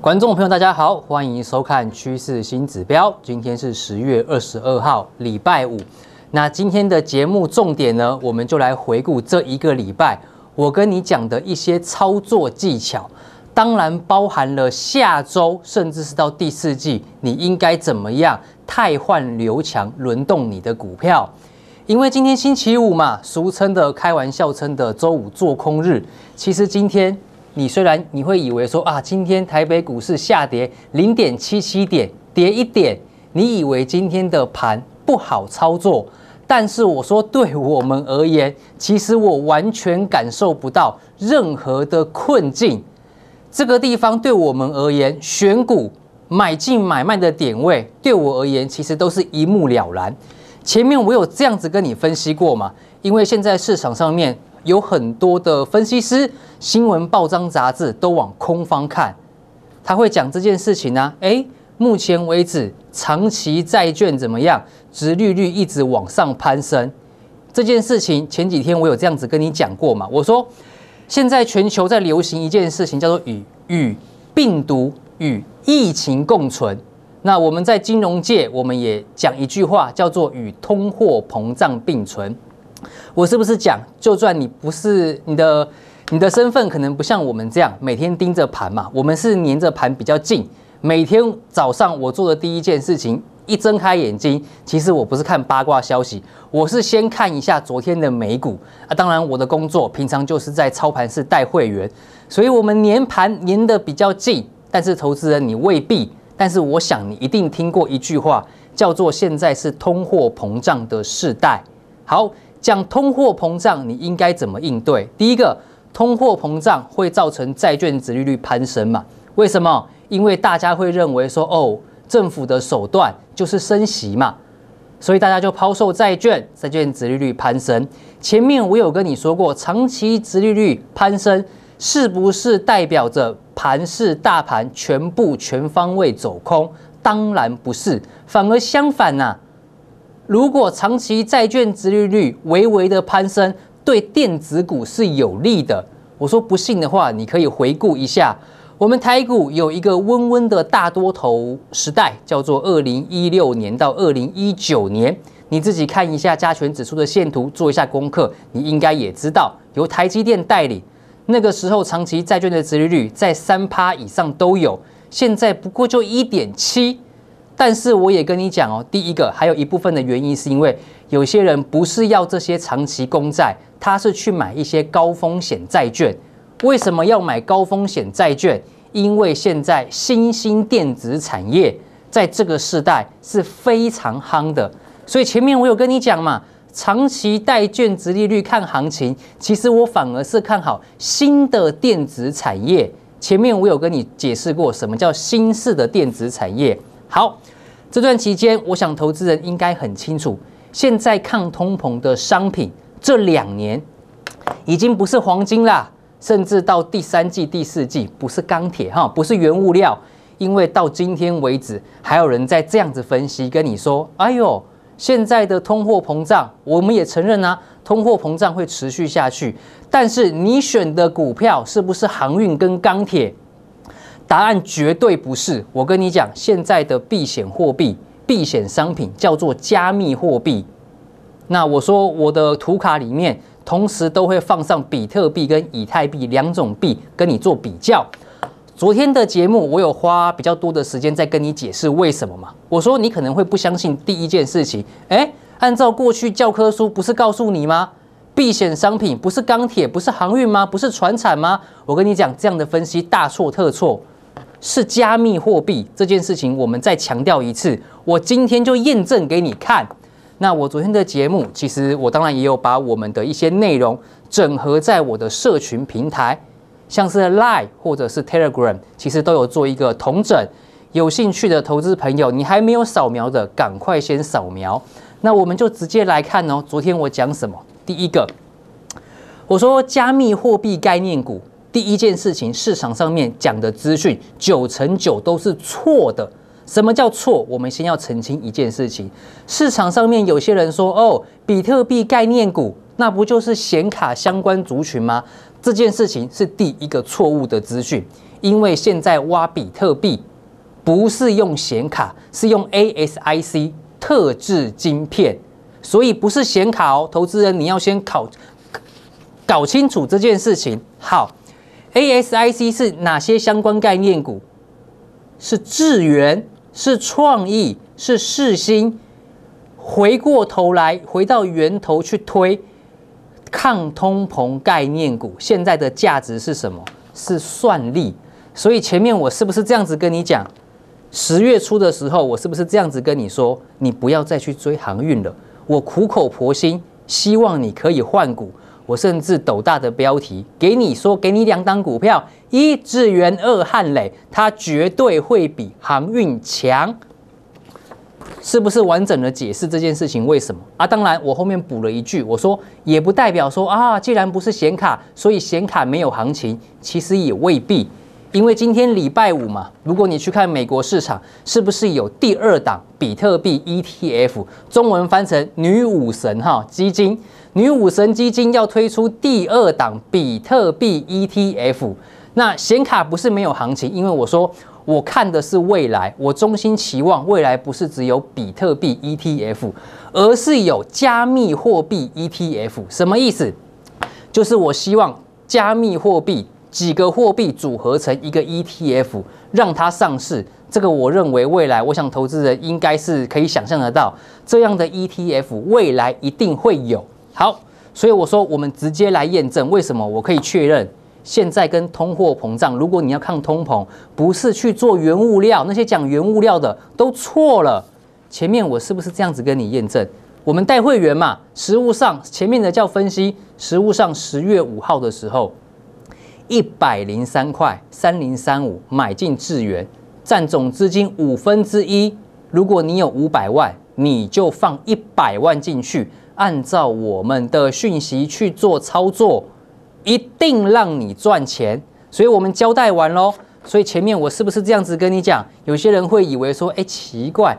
观众朋友，大家好，欢迎收看《趋势新指标》。今天是十月二十二号，礼拜五。那今天的节目重点呢，我们就来回顾这一个礼拜我跟你讲的一些操作技巧，当然包含了下周甚至是到第四季，你应该怎么样汰换留强，轮动你的股票。因为今天星期五嘛，俗称的开玩笑称的周五做空日，其实今天。你虽然你会以为说啊，今天台北股市下跌零点七七点，跌一点，你以为今天的盘不好操作，但是我说对我们而言，其实我完全感受不到任何的困境。这个地方对我们而言，选股、买进、买卖的点位，对我而言其实都是一目了然。前面我有这样子跟你分析过嘛？因为现在市场上面。有很多的分析师、新闻报章、杂志都往空方看，他会讲这件事情呢。诶，目前为止，长期债券怎么样？直利率一直往上攀升。这件事情前几天我有这样子跟你讲过嘛？我说，现在全球在流行一件事情，叫做与与病毒与疫情共存。那我们在金融界，我们也讲一句话，叫做与通货膨胀并存。我是不是讲，就算你不是你的你的身份，可能不像我们这样每天盯着盘嘛？我们是粘着盘比较近。每天早上我做的第一件事情，一睁开眼睛，其实我不是看八卦消息，我是先看一下昨天的美股啊。当然，我的工作平常就是在操盘室带会员，所以我们粘盘粘得比较近。但是投资人你未必，但是我想你一定听过一句话，叫做“现在是通货膨胀的时代”。好。讲通货膨胀，你应该怎么应对？第一个，通货膨胀会造成债券值利率攀升嘛？为什么？因为大家会认为说，哦，政府的手段就是升息嘛，所以大家就抛售债券，债券值利率攀升。前面我有跟你说过，长期值利率攀升是不是代表着盘市大盘全部全方位走空？当然不是，反而相反呐。如果长期债券殖利率微微的攀升，对电子股是有利的。我说不信的话，你可以回顾一下，我们台股有一个温温的大多头时代，叫做二零一六年到二零一九年。你自己看一下加权指数的线图，做一下功课，你应该也知道，由台积电代理，那个时候长期债券的殖利率在三趴以上都有，现在不过就一点七。但是我也跟你讲哦，第一个还有一部分的原因是因为有些人不是要这些长期公债，他是去买一些高风险债券。为什么要买高风险债券？因为现在新兴电子产业在这个时代是非常夯的。所以前面我有跟你讲嘛，长期债券直利率看行情，其实我反而是看好新的电子产业。前面我有跟你解释过什么叫新式的电子产业。好。这段期间，我想投资人应该很清楚，现在抗通膨的商品这两年已经不是黄金啦，甚至到第三季、第四季不是钢铁哈，不是原物料，因为到今天为止，还有人在这样子分析，跟你说：“哎呦，现在的通货膨胀，我们也承认啊，通货膨胀会持续下去，但是你选的股票是不是航运跟钢铁？”答案绝对不是！我跟你讲，现在的避险货币、避险商品叫做加密货币。那我说我的图卡里面，同时都会放上比特币跟以太币两种币，跟你做比较。昨天的节目我有花比较多的时间在跟你解释为什么嘛。我说你可能会不相信，第一件事情，哎，按照过去教科书不是告诉你吗？避险商品不是钢铁，不是航运吗？不是船产吗？我跟你讲，这样的分析大错特错。是加密货币这件事情，我们再强调一次。我今天就验证给你看。那我昨天的节目，其实我当然也有把我们的一些内容整合在我的社群平台，像是 Line 或者是 Telegram，其实都有做一个同整。有兴趣的投资朋友，你还没有扫描的，赶快先扫描。那我们就直接来看哦。昨天我讲什么？第一个，我说加密货币概念股。第一件事情，市场上面讲的资讯九成九都是错的。什么叫错？我们先要澄清一件事情：市场上面有些人说，哦，比特币概念股，那不就是显卡相关族群吗？这件事情是第一个错误的资讯，因为现在挖比特币不是用显卡，是用 ASIC 特制晶片，所以不是显卡哦。投资人，你要先考搞清楚这件事情。好。ASIC 是哪些相关概念股？是智源，是创意，是世新。回过头来，回到源头去推抗通膨概念股，现在的价值是什么？是算力。所以前面我是不是这样子跟你讲？十月初的时候，我是不是这样子跟你说？你不要再去追航运了。我苦口婆心，希望你可以换股。我甚至斗大的标题给你说，给你两档股票，一智源，二汉磊，它绝对会比航运强，是不是完整的解释这件事情为什么啊？当然，我后面补了一句，我说也不代表说啊，既然不是显卡，所以显卡没有行情，其实也未必，因为今天礼拜五嘛，如果你去看美国市场，是不是有第二档比特币 ETF，中文翻成女武神哈基金。女武神基金要推出第二档比特币 ETF，那显卡不是没有行情，因为我说我看的是未来，我衷心期望未来不是只有比特币 ETF，而是有加密货币 ETF。什么意思？就是我希望加密货币几个货币组合成一个 ETF，让它上市。这个我认为未来，我想投资人应该是可以想象得到，这样的 ETF 未来一定会有。好，所以我说，我们直接来验证为什么我可以确认，现在跟通货膨胀，如果你要抗通膨，不是去做原物料，那些讲原物料的都错了。前面我是不是这样子跟你验证？我们带会员嘛，实物上前面的叫分析，实物上十月五号的时候，一百零三块三零三五买进智元，占总资金五分之一。如果你有五百万，你就放一百万进去。按照我们的讯息去做操作，一定让你赚钱。所以我们交代完喽。所以前面我是不是这样子跟你讲？有些人会以为说：“哎，奇怪，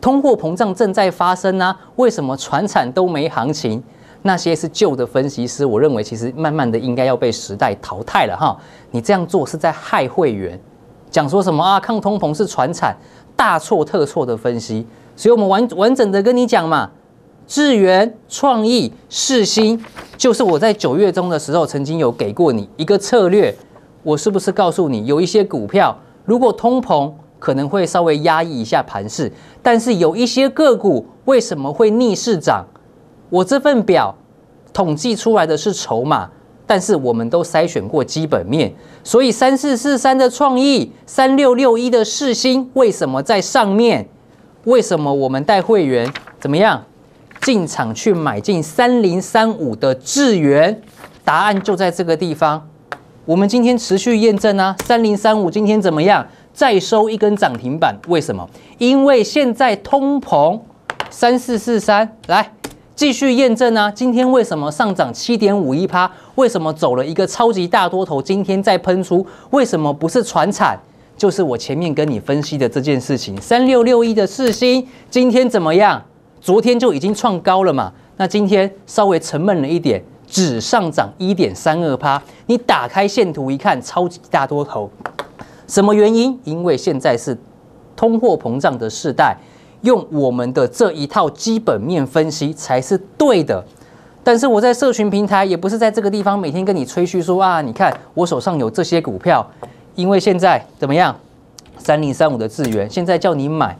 通货膨胀正在发生啊，为什么船产都没行情？”那些是旧的分析师，我认为其实慢慢的应该要被时代淘汰了哈。你这样做是在害会员。讲说什么啊？抗通膨是船产，大错特错的分析。所以我们完完整的跟你讲嘛。智源、创意、世新，就是我在九月中的时候曾经有给过你一个策略。我是不是告诉你，有一些股票如果通膨可能会稍微压抑一下盘势，但是有一些个股为什么会逆势涨？我这份表统计出来的是筹码，但是我们都筛选过基本面，所以三四四三的创意、三六六一的世星，为什么在上面？为什么我们带会员怎么样？进场去买进三零三五的智元，答案就在这个地方。我们今天持续验证啊，三零三五今天怎么样？再收一根涨停板，为什么？因为现在通膨，三四四三来继续验证啊。今天为什么上涨七点五一趴？为什么走了一个超级大多头？今天再喷出，为什么不是船产？就是我前面跟你分析的这件事情。三六六一的四星今天怎么样？昨天就已经创高了嘛？那今天稍微沉闷了一点，只上涨一点三二趴。你打开线图一看，超级大多头。什么原因？因为现在是通货膨胀的时代，用我们的这一套基本面分析才是对的。但是我在社群平台，也不是在这个地方每天跟你吹嘘说啊，你看我手上有这些股票，因为现在怎么样？三零三五的智源现在叫你买，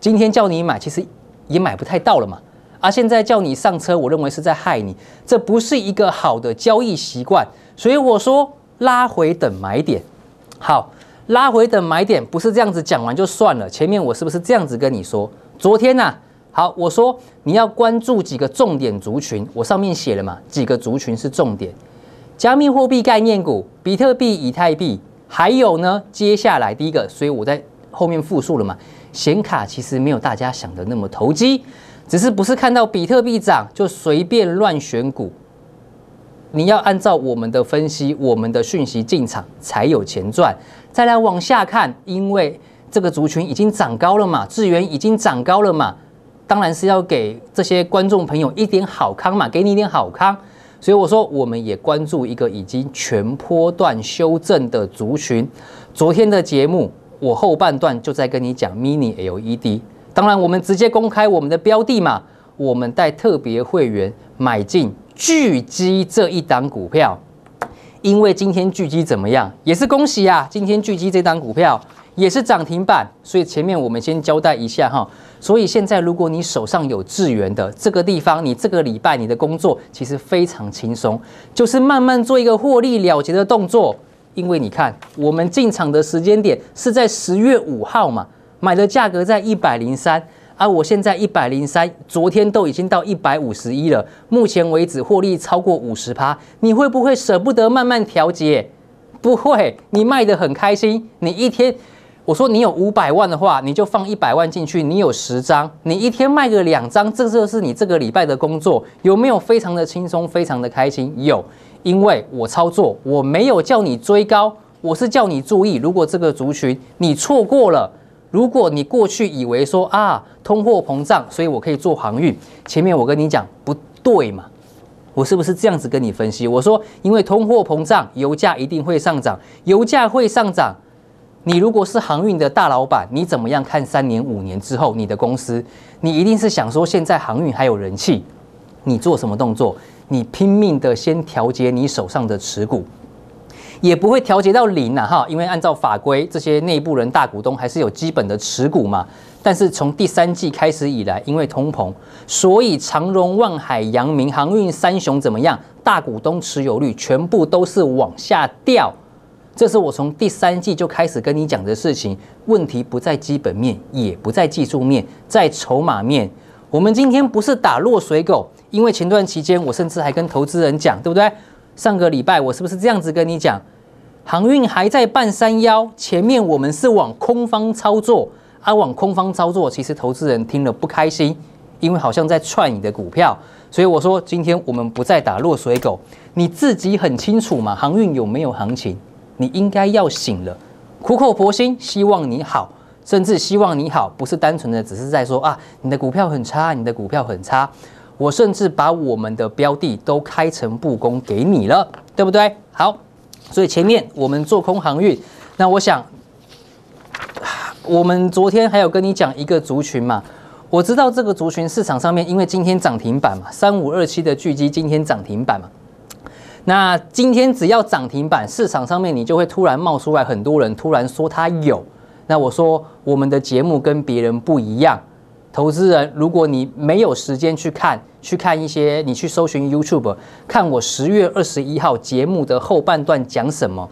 今天叫你买，其实。也买不太到了嘛，啊！现在叫你上车，我认为是在害你，这不是一个好的交易习惯。所以我说拉回等买点，好，拉回等买点不是这样子讲完就算了。前面我是不是这样子跟你说？昨天呢，好，我说你要关注几个重点族群，我上面写了嘛，几个族群是重点，加密货币概念股，比特币、以太币，还有呢，接下来第一个，所以我在。后面复述了嘛？显卡其实没有大家想的那么投机，只是不是看到比特币涨就随便乱选股。你要按照我们的分析，我们的讯息进场才有钱赚。再来往下看，因为这个族群已经涨高了嘛，智源已经涨高了嘛，当然是要给这些观众朋友一点好康嘛，给你一点好康。所以我说，我们也关注一个已经全波段修正的族群。昨天的节目。我后半段就在跟你讲 mini LED，当然我们直接公开我们的标的嘛，我们带特别会员买进巨基这一档股票，因为今天巨基怎么样？也是恭喜啊！今天聚积这档股票也是涨停板，所以前面我们先交代一下哈。所以现在如果你手上有智源的这个地方，你这个礼拜你的工作其实非常轻松，就是慢慢做一个获利了结的动作。因为你看，我们进场的时间点是在十月五号嘛，买的价格在一百零三，而我现在一百零三，昨天都已经到一百五十一了，目前为止获利超过五十趴，你会不会舍不得慢慢调节？不会，你卖的很开心。你一天，我说你有五百万的话，你就放一百万进去，你有十张，你一天卖个两张，这就是你这个礼拜的工作，有没有非常的轻松，非常的开心？有。因为我操作，我没有叫你追高，我是叫你注意。如果这个族群你错过了，如果你过去以为说啊通货膨胀，所以我可以做航运。前面我跟你讲不对嘛，我是不是这样子跟你分析？我说因为通货膨胀，油价一定会上涨，油价会上涨。你如果是航运的大老板，你怎么样看三年、五年之后你的公司？你一定是想说现在航运还有人气，你做什么动作？你拼命的先调节你手上的持股，也不会调节到零啊哈！因为按照法规，这些内部人大股东还是有基本的持股嘛。但是从第三季开始以来，因为通膨，所以长荣、万海、阳明、航运三雄怎么样？大股东持有率全部都是往下掉。这是我从第三季就开始跟你讲的事情。问题不在基本面，也不在技术面，在筹码面。我们今天不是打落水狗。因为前段期间，我甚至还跟投资人讲，对不对？上个礼拜我是不是这样子跟你讲？航运还在半山腰，前面我们是往空方操作啊，往空方操作，其实投资人听了不开心，因为好像在踹你的股票。所以我说，今天我们不再打落水狗，你自己很清楚嘛，航运有没有行情？你应该要醒了。苦口婆心，希望你好，甚至希望你好，不是单纯的只是在说啊，你的股票很差，你的股票很差。我甚至把我们的标的都开诚布公给你了，对不对？好，所以前面我们做空航运，那我想，我们昨天还有跟你讲一个族群嘛。我知道这个族群市场上面，因为今天涨停板嘛，三五二七的巨基今天涨停板嘛。那今天只要涨停板，市场上面你就会突然冒出来很多人，突然说他有。那我说我们的节目跟别人不一样。投资人，如果你没有时间去看，去看一些你去搜寻 YouTube，看我十月二十一号节目的后半段讲什么。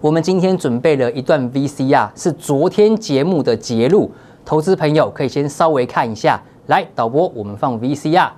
我们今天准备了一段 VCR，是昨天节目的节录。投资朋友可以先稍微看一下。来，导播，我们放 VCR。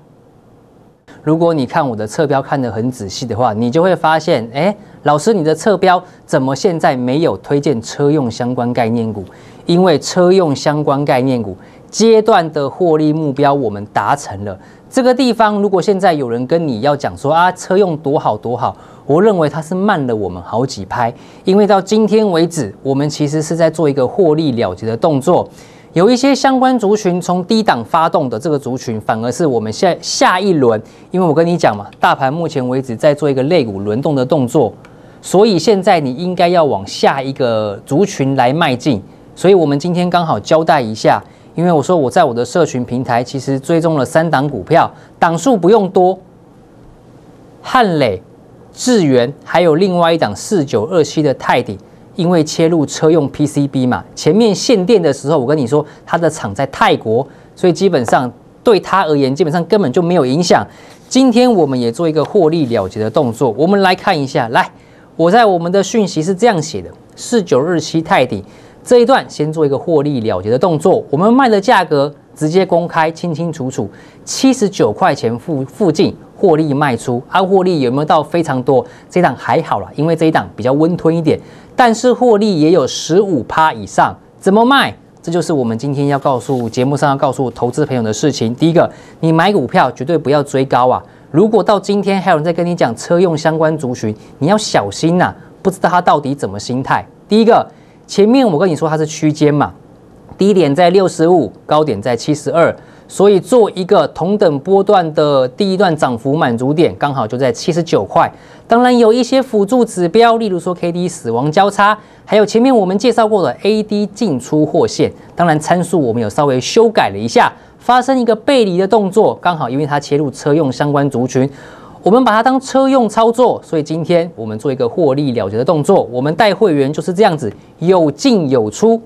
如果你看我的侧标看得很仔细的话，你就会发现，哎，老师，你的侧标怎么现在没有推荐车用相关概念股？因为车用相关概念股。阶段的获利目标，我们达成了。这个地方，如果现在有人跟你要讲说啊，车用多好多好，我认为它是慢了我们好几拍。因为到今天为止，我们其实是在做一个获利了结的动作。有一些相关族群从低档发动的这个族群，反而是我们下下一轮。因为我跟你讲嘛，大盘目前为止在做一个肋骨轮动的动作，所以现在你应该要往下一个族群来迈进。所以我们今天刚好交代一下。因为我说我在我的社群平台其实追踪了三档股票，档数不用多。汉磊、智源，还有另外一档四九二七的泰鼎，因为切入车用 PCB 嘛，前面限电的时候，我跟你说它的厂在泰国，所以基本上对它而言，基本上根本就没有影响。今天我们也做一个获利了结的动作，我们来看一下。来，我在我们的讯息是这样写的：四九二七泰鼎。这一段先做一个获利了结的动作，我们卖的价格直接公开清清楚楚，七十九块钱附附近获利卖出，啊，获利有没有到非常多？这档还好了，因为这一档比较温吞一点，但是获利也有十五趴以上。怎么卖？这就是我们今天要告诉节目上要告诉投资朋友的事情。第一个，你买股票绝对不要追高啊！如果到今天还有人在跟你讲车用相关族群，你要小心呐，不知道他到底怎么心态。第一个。前面我跟你说它是区间嘛，低点在六十五，高点在七十二，所以做一个同等波段的第一段涨幅满足点，刚好就在七十九块。当然有一些辅助指标，例如说 K D 死亡交叉，还有前面我们介绍过的 A D 进出货线。当然参数我们有稍微修改了一下，发生一个背离的动作，刚好因为它切入车用相关族群。我们把它当车用操作，所以今天我们做一个获利了结的动作。我们带会员就是这样子，有进有出。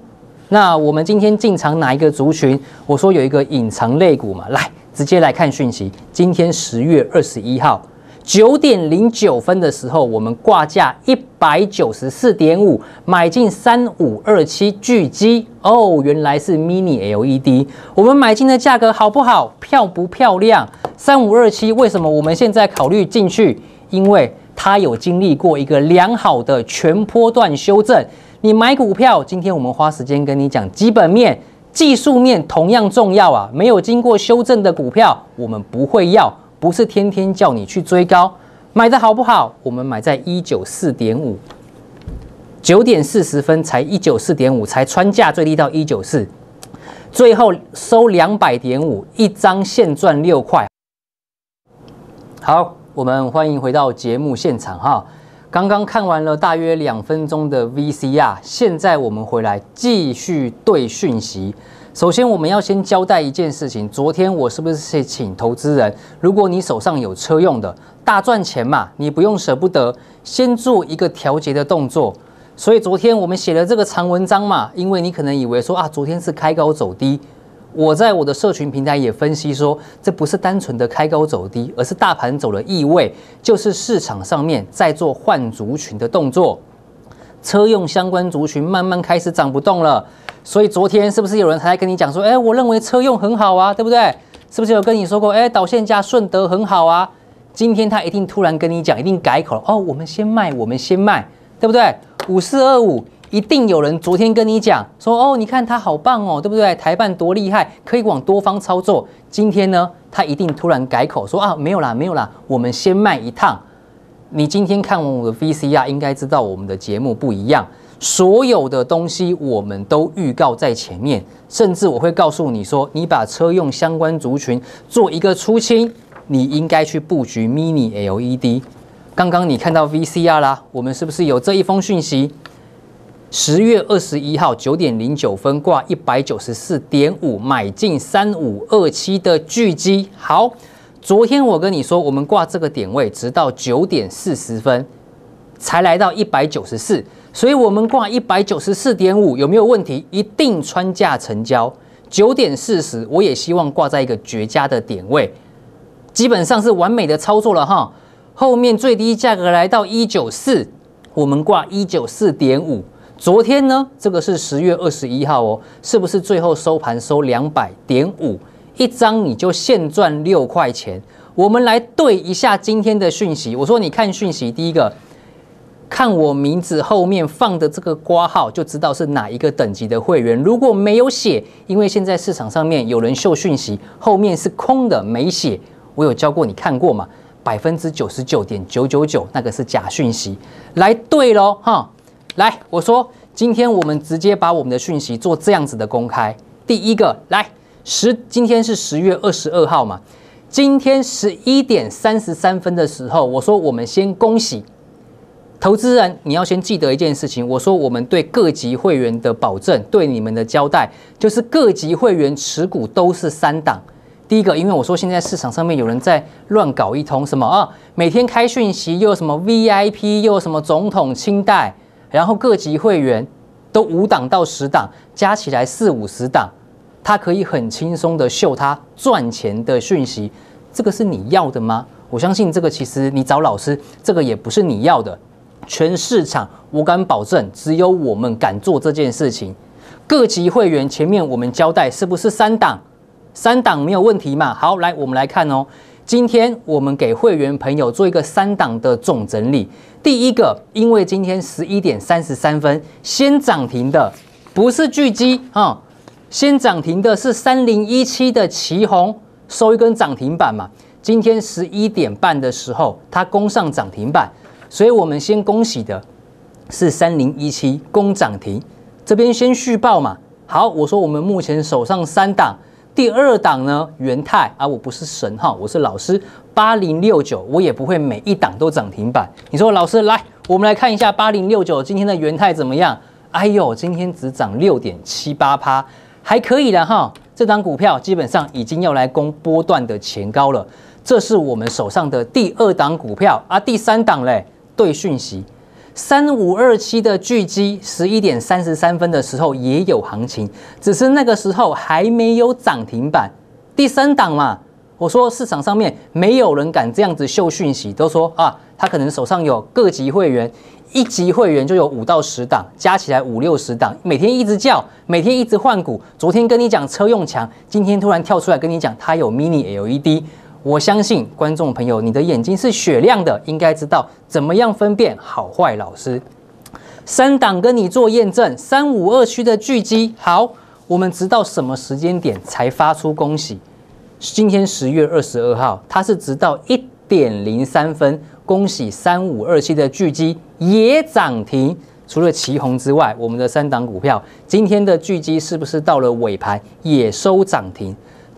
那我们今天进场哪一个族群？我说有一个隐藏类股嘛，来直接来看讯息。今天十月二十一号。九点零九分的时候，我们挂价一百九十四点五，买进三五二七巨基。哦，原来是 mini LED。我们买进的价格好不好？漂不漂亮？三五二七，为什么我们现在考虑进去？因为它有经历过一个良好的全波段修正。你买股票，今天我们花时间跟你讲基本面、技术面同样重要啊。没有经过修正的股票，我们不会要。不是天天叫你去追高，买的好不好？我们买在一九四点五，九点四十分才一九四点五，才穿价最低到一九四，最后收两百点五，一张现赚六块。好，我们欢迎回到节目现场哈，刚刚看完了大约两分钟的 VCR，现在我们回来继续对讯息。首先，我们要先交代一件事情。昨天我是不是请投资人？如果你手上有车用的大赚钱嘛，你不用舍不得，先做一个调节的动作。所以昨天我们写了这个长文章嘛，因为你可能以为说啊，昨天是开高走低。我在我的社群平台也分析说，这不是单纯的开高走低，而是大盘走了异位，就是市场上面在做换族群的动作，车用相关族群慢慢开始涨不动了。所以昨天是不是有人还在跟你讲说，哎，我认为车用很好啊，对不对？是不是有跟你说过，哎，导线加顺德很好啊？今天他一定突然跟你讲，一定改口了哦，我们先卖，我们先卖，对不对？五四二五，一定有人昨天跟你讲说，哦，你看他好棒哦，对不对？台办多厉害，可以往多方操作。今天呢，他一定突然改口说啊，没有啦，没有啦，我们先卖一趟。你今天看我的 VCR，应该知道我们的节目不一样。所有的东西我们都预告在前面，甚至我会告诉你说，你把车用相关族群做一个出清，你应该去布局 Mini LED。刚刚你看到 VCR 啦，我们是不是有这一封讯息？十月二十一号九点零九分挂一百九十四点五，买进三五二七的巨基。好，昨天我跟你说，我们挂这个点位，直到九点四十分才来到一百九十四。所以我们挂一百九十四点五有没有问题？一定穿价成交九点四十，我也希望挂在一个绝佳的点位，基本上是完美的操作了哈。后面最低价格来到一九四，我们挂一九四点五。昨天呢，这个是十月二十一号哦，是不是最后收盘收两百点五一张你就现赚六块钱？我们来对一下今天的讯息。我说你看讯息，第一个。看我名字后面放的这个瓜号，就知道是哪一个等级的会员。如果没有写，因为现在市场上面有人秀讯息，后面是空的，没写。我有教过你看过吗？百分之九十九点九九九，那个是假讯息。来对喽，哈！来，我说，今天我们直接把我们的讯息做这样子的公开。第一个，来十，今天是十月二十二号嘛？今天十一点三十三分的时候，我说我们先恭喜。投资人，你要先记得一件事情。我说我们对各级会员的保证，对你们的交代，就是各级会员持股都是三档。第一个，因为我说现在市场上面有人在乱搞一通，什么啊，每天开讯息，又有什么 VIP，又有什么总统清代，然后各级会员都五档到十档，加起来四五十档，他可以很轻松的秀他赚钱的讯息。这个是你要的吗？我相信这个其实你找老师，这个也不是你要的。全市场，我敢保证，只有我们敢做这件事情。各级会员，前面我们交代是不是三档？三档没有问题嘛？好，来，我们来看哦。今天我们给会员朋友做一个三档的总整理。第一个，因为今天十一点三十三分先涨停的不是巨基啊，先涨停的是三零一七的旗宏，收一根涨停板嘛。今天十一点半的时候，它攻上涨停板。所以，我们先恭喜的是三零一七攻涨停，这边先续报嘛。好，我说我们目前手上三档，第二档呢，元泰啊，我不是神哈，我是老师八零六九，我也不会每一档都涨停板。你说老师来，我们来看一下八零六九今天的元泰怎么样？哎呦，今天只涨六点七八趴，还可以的哈。这张股票基本上已经要来攻波段的前高了，这是我们手上的第二档股票啊，第三档嘞。对讯息，三五二七的巨基，十一点三十三分的时候也有行情，只是那个时候还没有涨停板。第三档嘛，我说市场上面没有人敢这样子秀讯息，都说啊，他可能手上有各级会员，一级会员就有五到十档，加起来五六十档，每天一直叫，每天一直换股。昨天跟你讲车用强，今天突然跳出来跟你讲他有 mini LED。我相信观众朋友，你的眼睛是雪亮的，应该知道怎么样分辨好坏。老师，三档跟你做验证，三五二七的巨基，好，我们直到什么时间点才发出恭喜？今天十月二十二号，它是直到一点零三分，恭喜三五二七的巨基也涨停。除了旗红之外，我们的三档股票今天的巨基是不是到了尾盘也收涨停？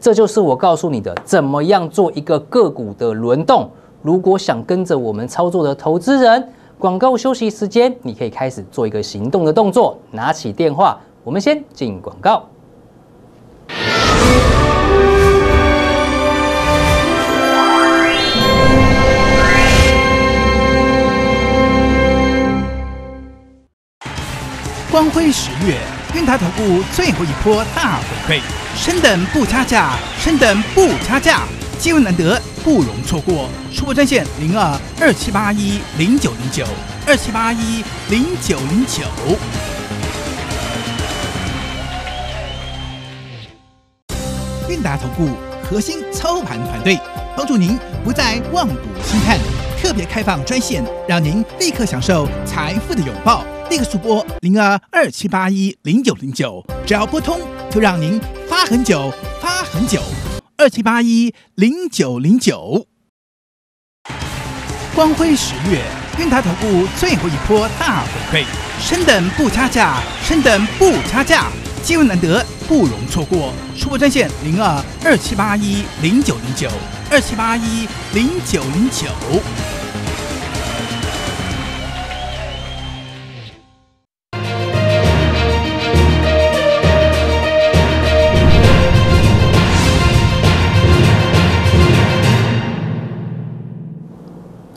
这就是我告诉你的，怎么样做一个个股的轮动。如果想跟着我们操作的投资人，广告休息时间，你可以开始做一个行动的动作，拿起电话。我们先进广告。光辉十月。韵达投顾最后一波大回馈，深等不加价，深等不加价，机会难得，不容错过。出波专线零二二七八一零九零九二七八一零九零九。韵达投顾核心操盘团队，帮助您不再望股兴叹，特别开放专线，让您立刻享受财富的拥抱。立个速播零二二七八一零九零九，只要拨通就让您发很久，发很久。二七八一零九零九，光辉十月，运台头部最后一波大回馈，深等不加价，深等不加价，机会难得，不容错过。速播专线零二二七八一零九零九，二七八一零九零九。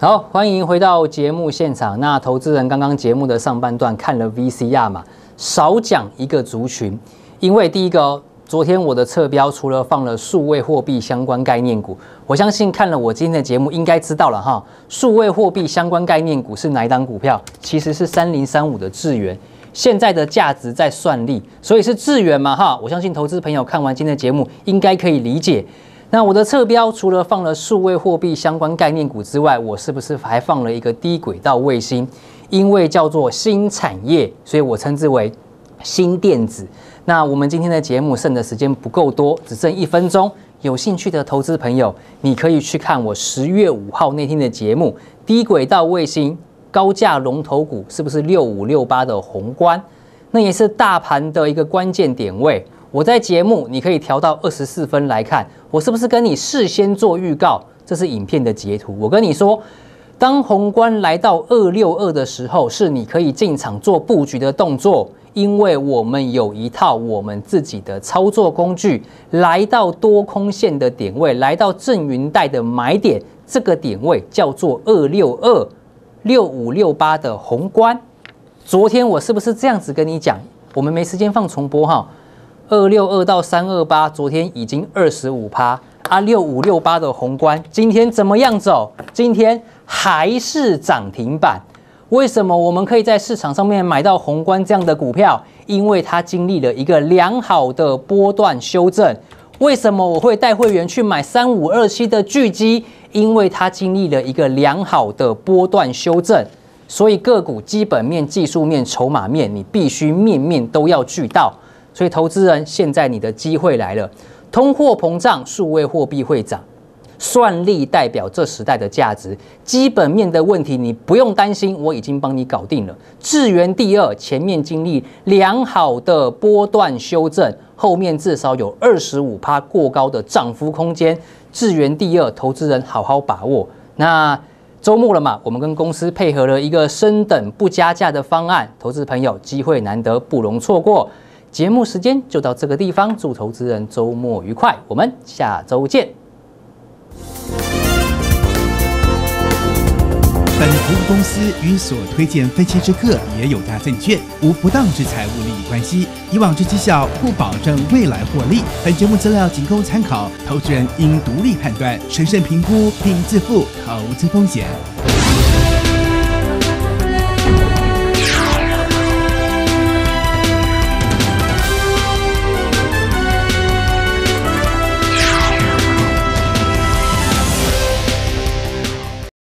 好，欢迎回到节目现场。那投资人刚刚节目的上半段看了 VCR 嘛，少讲一个族群，因为第一个，昨天我的侧标除了放了数位货币相关概念股，我相信看了我今天的节目应该知道了哈。数位货币相关概念股是哪一档股票？其实是三零三五的智元，现在的价值在算力，所以是智元嘛哈。我相信投资朋友看完今天的节目应该可以理解。那我的侧标除了放了数位货币相关概念股之外，我是不是还放了一个低轨道卫星？因为叫做新产业，所以我称之为新电子。那我们今天的节目剩的时间不够多，只剩一分钟。有兴趣的投资朋友，你可以去看我十月五号那天的节目。低轨道卫星高价龙头股是不是六五六八的宏观？那也是大盘的一个关键点位。我在节目，你可以调到二十四分来看，我是不是跟你事先做预告？这是影片的截图，我跟你说，当宏观来到二六二的时候，是你可以进场做布局的动作，因为我们有一套我们自己的操作工具，来到多空线的点位，来到正云带的买点，这个点位叫做二六二六五六八的宏观。昨天我是不是这样子跟你讲？我们没时间放重播哈。二六二到三二八，昨天已经二十五趴啊，六五六八的宏观今天怎么样走？今天还是涨停板。为什么我们可以在市场上面买到宏观这样的股票？因为它经历了一个良好的波段修正。为什么我会带会员去买三五二七的巨基？因为它经历了一个良好的波段修正。所以个股基本面、技术面、筹码面，你必须面面都要俱到。所以，投资人现在你的机会来了。通货膨胀，数位货币会涨，算力代表这时代的价值。基本面的问题你不用担心，我已经帮你搞定了。智源第二前面经历良好的波段修正，后面至少有二十五趴过高的涨幅空间。智源第二，投资人好好把握。那周末了嘛，我们跟公司配合了一个升等不加价的方案，投资朋友机会难得，不容错过。节目时间就到这个地方，祝投资人周末愉快，我们下周见。本服务公司与所推荐分期之客也有大证券无不当之财务利益关系，以往之绩效不保证未来获利。本节目资料仅供参考，投资人应独立判断、审慎评估并自负投资风险。